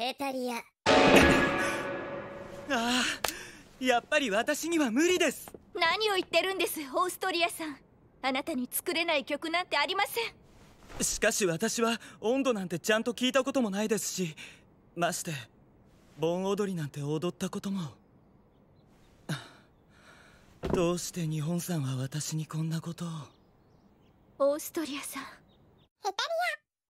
エタリア ああやっぱり私には無理です何を言ってるんですオーストリアさんあなたに作れない曲なんてありませんしかし私は温度なんてちゃんと聞いたこともないですしまして盆踊りなんて踊ったことも どうして日本さんは私にこんなことをオーストリアさん